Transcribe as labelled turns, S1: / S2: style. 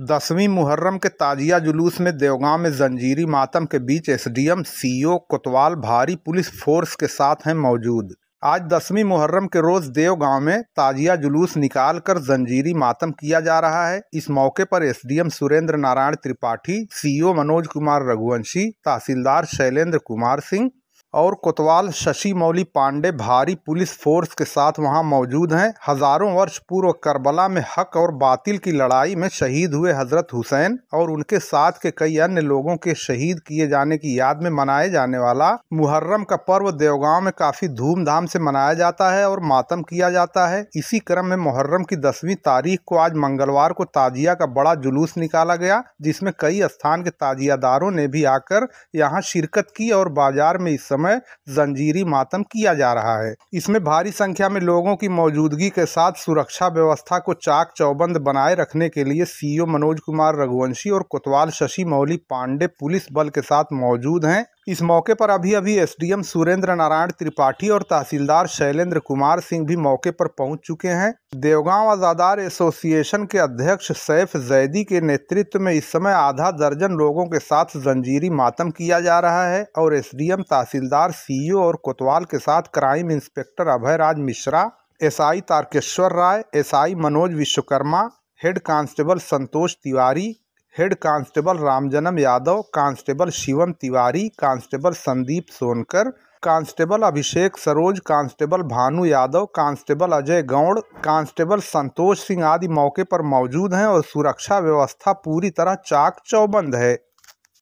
S1: दसवीं मुहर्रम के ताजिया जुलूस में देवगांव में जंजीरी मातम के बीच एसडीएम सीओ कोतवाल भारी पुलिस फोर्स के साथ हैं मौजूद आज दसवीं मुहर्रम के रोज देवगांव में ताजिया जुलूस निकालकर जंजीरी मातम किया जा रहा है इस मौके पर एसडीएम सुरेंद्र नारायण त्रिपाठी सीओ मनोज कुमार रघुवंशी तहसीलदार शैलेंद्र कुमार सिंह और कोतवाल शशि मौली पांडे भारी पुलिस फोर्स के साथ वहां मौजूद हैं हज़ारों वर्ष पूर्व करबला में हक और बातिल की लड़ाई में शहीद हुए हज़रत हुसैन और उनके साथ के कई अन्य लोगों के शहीद किए जाने की याद में मनाए जाने वाला मुहर्रम का पर्व देवगांव में काफ़ी धूमधाम से मनाया जाता है और मातम किया जाता है इसी क्रम में मुहर्रम की दसवीं तारीख को आज मंगलवार को ताजिया का बड़ा जुलूस निकाला गया जिसमे कई स्थान के ताजियादारों ने भी आकर यहाँ शिरकत की और बाजार में इस समय जंजीरी मातम किया जा रहा है इसमें भारी संख्या में लोगों की मौजूदगी के साथ सुरक्षा व्यवस्था को चाक चौबंद बनाए रखने के लिए सीईओ मनोज कुमार रघुवंशी और कोतवाल शशि मौली पांडे पुलिस बल के साथ मौजूद हैं इस मौके पर अभी अभी एसडीएम सुरेंद्र नारायण त्रिपाठी और तहसीलदार शैलेंद्र कुमार सिंह भी मौके पर पहुंच चुके हैं देवगांव आजादार एसोसिएशन के अध्यक्ष सैफ जैदी के नेतृत्व में इस समय आधा दर्जन लोगों के साथ जंजीरी मातम किया जा रहा है और एसडीएम तहसीलदार सीईओ और कोतवाल के साथ crime inspector Abhay Raj Mishra S Tarkeshwar Rai S Manoj Vishwakarma head constable Santosh Tiwari head constable Ramjanam Yadav constable Shivam Tiwari constable Sandeep Sonkar constable Abhishek Saroj constable Bhanu Yadav constable Ajay Gaur constable Santosh Singh आदि मौके पर मौजूद हैं और सुरक्षा व्यवस्था पूरी तरह चाक चौबंद है